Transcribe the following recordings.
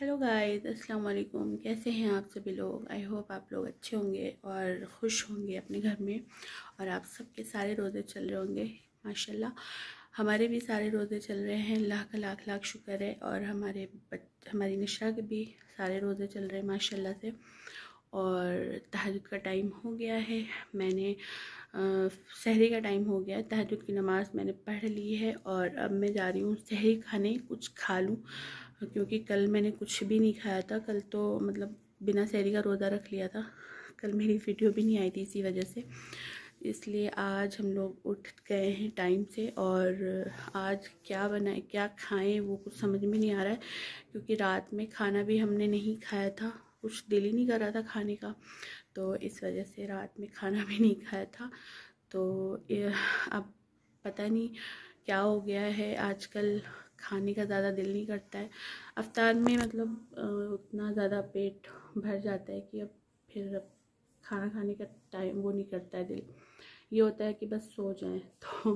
hello guys अस्सलाम वालेकुम कैसे हैं आप सभी लोग आई होप आप लोग अच्छे होंगे और खुश होंगे अपने घर में और आप सबके सारे रोज़े चल रहे होंगे माशाल्लाह हमारे भी सारे रोज़े चल रहे हैं अल्लाह का लाख लाख शुक्र है और हमारे हमारी निशा के भी सारे रोज़े चल रहे हैं माशाल्लाह से और तहजद का टाइम हो गया है मैंने शहरी का टाइम हो गया है तहजद की नमाज़ मैंने पढ़ ली है और अब मैं जा रही हूँ शहरी खाने कुछ खा लूँ क्योंकि कल मैंने कुछ भी नहीं खाया था कल तो मतलब बिना सैरी का रोज़ा रख लिया था कल मेरी वीडियो भी नहीं आई थी इसी वजह से इसलिए आज हम लोग उठ गए हैं टाइम से और आज क्या बनाए क्या खाएं वो कुछ समझ में नहीं आ रहा है क्योंकि रात में खाना भी हमने नहीं खाया था कुछ दिल ही नहीं कर रहा था खाने का तो इस वजह से रात में खाना भी नहीं खाया था तो अब पता नहीं क्या हो गया है आजकल खाने का ज़्यादा दिल नहीं करता है अवतार में मतलब उतना ज़्यादा पेट भर जाता है कि अब फिर अब खाना खाने का टाइम वो नहीं करता है दिल ये होता है कि बस सो जाएं तो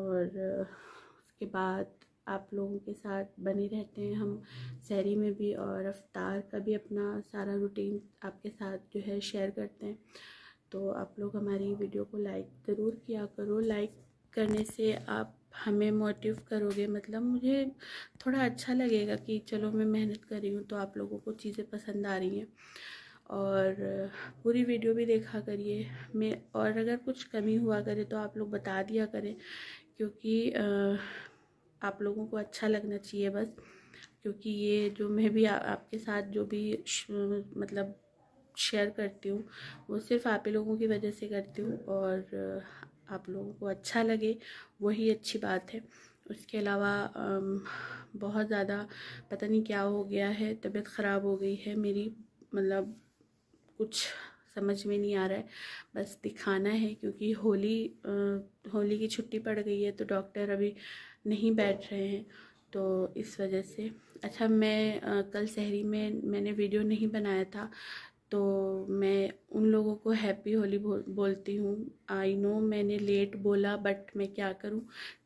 और उसके बाद आप लोगों के साथ बने रहते हैं हम शहरी में भी और अवतार का भी अपना सारा रूटीन आपके साथ जो है शेयर करते हैं तो आप लोग हमारी वीडियो को लाइक ज़रूर किया करो लाइक करने से आप हमें मोटिव करोगे मतलब मुझे थोड़ा अच्छा लगेगा कि चलो मैं मेहनत कर रही हूँ तो आप लोगों को चीज़ें पसंद आ रही हैं और पूरी वीडियो भी देखा करिए मैं और अगर कुछ कमी हुआ करे तो आप लोग बता दिया करें क्योंकि आप लोगों को अच्छा लगना चाहिए बस क्योंकि ये जो मैं भी आ, आपके साथ जो भी मतलब शेयर करती हूँ वो सिर्फ आप ही लोगों की वजह से करती हूँ और आप लोगों को अच्छा लगे वही अच्छी बात है उसके अलावा बहुत ज़्यादा पता नहीं क्या हो गया है तबीयत ख़राब हो गई है मेरी मतलब कुछ समझ में नहीं आ रहा है बस दिखाना है क्योंकि होली होली की छुट्टी पड़ गई है तो डॉक्टर अभी नहीं बैठ रहे हैं तो इस वजह से अच्छा मैं आ, कल शहरी में मैंने वीडियो नहीं बनाया था तो मैं उन लोगों को हैप्पी होली बोल, बोलती हूँ आई नो मैंने लेट बोला बट मैं क्या करूँ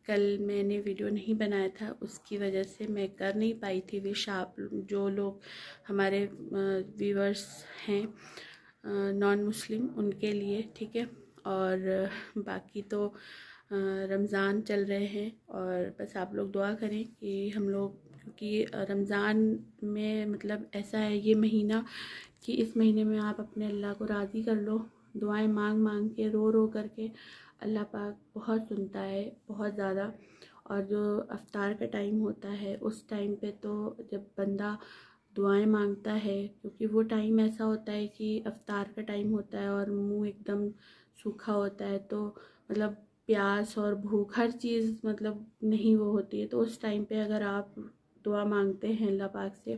कल मैंने वीडियो नहीं बनाया था उसकी वजह से मैं कर नहीं पाई थी विश आप जो लोग हमारे व्यूवर्स हैं नॉन मुस्लिम उनके लिए ठीक है और बाकी तो रमज़ान चल रहे हैं और बस आप लोग दुआ करें कि हम लोग क्योंकि रमज़ान में मतलब ऐसा है ये महीना कि इस महीने में आप अपने अल्लाह को राज़ी कर लो दुआएं मांग मांग के रो रो करके अल्लाह पाक बहुत सुनता है बहुत ज़्यादा और जो अफ्तार का टाइम होता है उस टाइम पे तो जब बंदा दुआएं मांगता है क्योंकि वो टाइम ऐसा होता है कि अफ्तार का टाइम होता है और मुंह एकदम सूखा होता है तो मतलब प्यास और भूख हर चीज़ मतलब नहीं वो होती है तो उस टाइम पे अगर आप दुआ मांगते हैं अल्लाह पाक से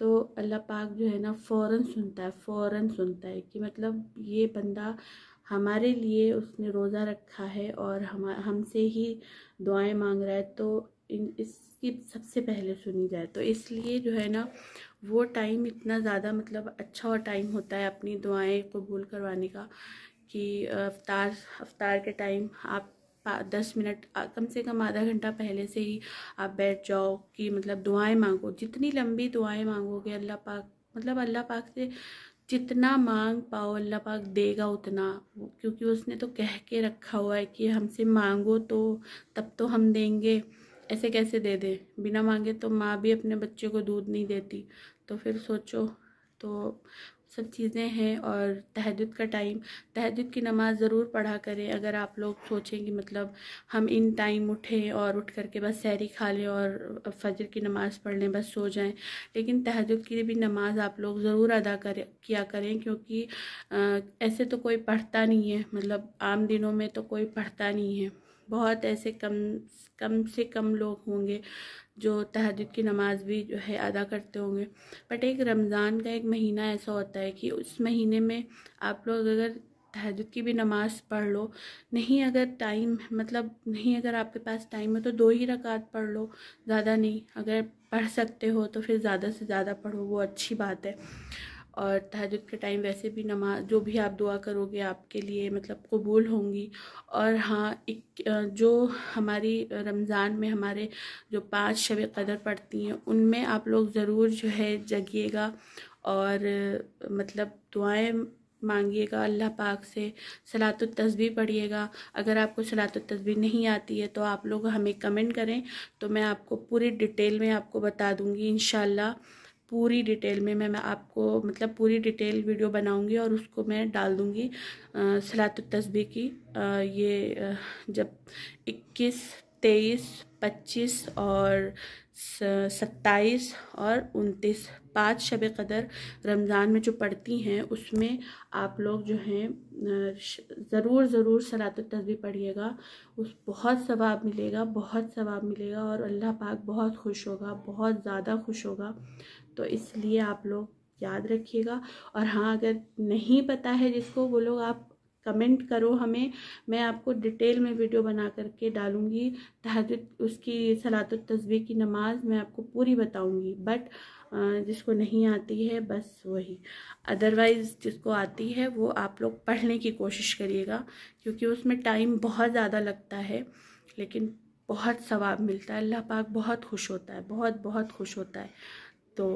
तो अल्लाह पाक जो है ना फ़ौर सुनता है फ़ौर सुनता है कि मतलब ये बंदा हमारे लिए उसने रोज़ा रखा है और हम हमसे ही दुआएं मांग रहा है तो इन इसकी सबसे पहले सुनी जाए तो इसलिए जो है ना वो टाइम इतना ज़्यादा मतलब अच्छा और टाइम होता है अपनी दुआएं कबूल करवाने का कि अवतार अवतार के टाइम आप दस मिनट कम से कम आधा घंटा पहले से ही आप बैठ जाओ कि मतलब दुआएं मांगो जितनी लंबी दुआएं मांगोगे अल्लाह पाक मतलब अल्लाह पाक से जितना मांग पाओ अल्लाह पाक देगा उतना क्योंकि उसने तो कह के रखा हुआ है कि हमसे मांगो तो तब तो हम देंगे ऐसे कैसे दे दे बिना मांगे तो माँ भी अपने बच्चे को दूध नहीं देती तो फिर सोचो तो सब चीज़ें हैं और तहद का टाइम तहद की नमाज़ ज़रूर पढ़ा करें अगर आप लोग सोचें कि मतलब हम इन टाइम उठें और उठ करके बस सैरी खा लें और फजर की नमाज़ पढ़ लें बस सो जाएं लेकिन तहद की भी नमाज़ आप लोग ज़रूर अदा करें किया करें क्योंकि आ, ऐसे तो कोई पढ़ता नहीं है मतलब आम दिनों में तो कोई पढ़ता नहीं है बहुत ऐसे कम कम से कम लोग होंगे जो तहजद की नमाज़ भी जो है अदा करते होंगे बट एक रमज़ान का एक महीना ऐसा होता है कि उस महीने में आप लोग अगर तहजद की भी नमाज़ पढ़ लो नहीं अगर टाइम मतलब नहीं अगर आपके पास टाइम है तो दो ही रकात पढ़ लो ज़्यादा नहीं अगर पढ़ सकते हो तो फिर ज़्यादा से ज़्यादा पढ़ो वो अच्छी बात है और तहजद के टाइम वैसे भी नमाज जो भी आप दुआ करोगे आपके लिए मतलब कबूल होंगी और हाँ एक जो हमारी रमज़ान में हमारे जो पांच शब कदर पड़ती हैं उनमें आप लोग ज़रूर जो है जगिएगा और मतलब दुआएं मांगिएगा अल्लाह पाक से सलात तस्वीर पढ़िएगा अगर आपको सलात तस्वीर नहीं आती है तो आप लोग हमें कमेंट करें तो मैं आपको पूरी डिटेल में आपको बता दूँगी इन पूरी डिटेल में मैं, मैं आपको मतलब पूरी डिटेल वीडियो बनाऊंगी और उसको मैं डाल दूंगी सलात तस्बी की आ, ये आ, जब 21 तेईस पच्चीस और सत्ताईस और उनतीस पाँच शब कदर रमज़ान में जो पढ़ती हैं उसमें आप लोग जो हैं ज़रूर ज़रूर सलात तस्वीर पढ़िएगा उस बहुत सवाब मिलेगा बहुत सवाब मिलेगा और अल्लाह पाक बहुत खुश होगा बहुत ज़्यादा खुश होगा तो इसलिए आप लोग याद रखिएगा और हाँ अगर नहीं पता है जिसको वो लोग आप कमेंट करो हमें मैं आपको डिटेल में वीडियो बना करके डालूँगी तहजद उसकी सलात तो तस्वीर की नमाज मैं आपको पूरी बताऊँगी बट जिसको नहीं आती है बस वही अदरवाइज़ जिसको आती है वो आप लोग पढ़ने की कोशिश करिएगा क्योंकि उसमें टाइम बहुत ज़्यादा लगता है लेकिन बहुत सवाब मिलता है अल्लाह पाक बहुत खुश होता है बहुत बहुत खुश होता है तो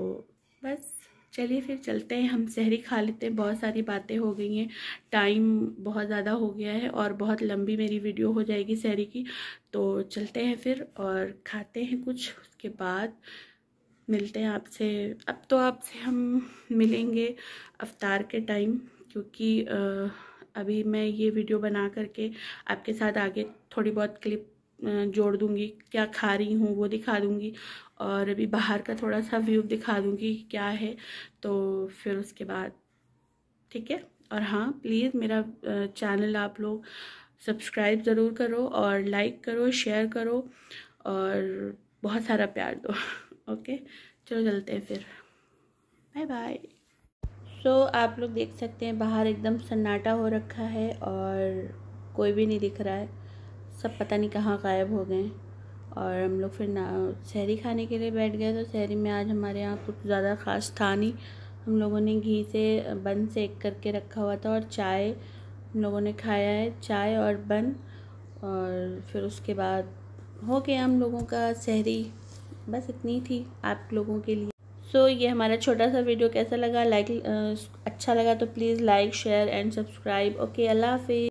बस चलिए फिर चलते हैं हम शहरी खा लेते हैं बहुत सारी बातें हो गई हैं टाइम बहुत ज़्यादा हो गया है और बहुत लंबी मेरी वीडियो हो जाएगी शहरी की तो चलते हैं फिर और खाते हैं कुछ उसके बाद मिलते हैं आपसे अब तो आपसे हम मिलेंगे अवतार के टाइम क्योंकि अभी मैं ये वीडियो बना करके आपके साथ आगे थोड़ी बहुत क्लिप जोड़ दूँगी क्या खा रही हूँ वो दिखा दूँगी और अभी बाहर का थोड़ा सा व्यू दिखा दूँगी क्या है तो फिर उसके बाद ठीक है और हाँ प्लीज़ मेरा चैनल आप लोग सब्सक्राइब ज़रूर करो और लाइक करो शेयर करो और बहुत सारा प्यार दो ओके चलो चलते हैं फिर बाय बाय सो so, आप लोग देख सकते हैं बाहर एकदम सन्नाटा हो रखा है और कोई भी नहीं दिख रहा है सब पता नहीं कहाँ गायब हो गए हैं और हम लोग फिर ना शहरी खाने के लिए बैठ गए तो शहरी में आज हमारे यहाँ कुछ ज़्यादा ख़ास था नहीं हम लोगों ने घी से बन सेक करके रखा हुआ था और चाय हम लोगों ने खाया है चाय और बन और फिर उसके बाद हो गया हम लोगों का शहरी बस इतनी थी आप लोगों के लिए सो so, ये हमारा छोटा सा वीडियो कैसा लगा लाइक अच्छा लगा तो please like share and subscribe okay अल्लाह हाफि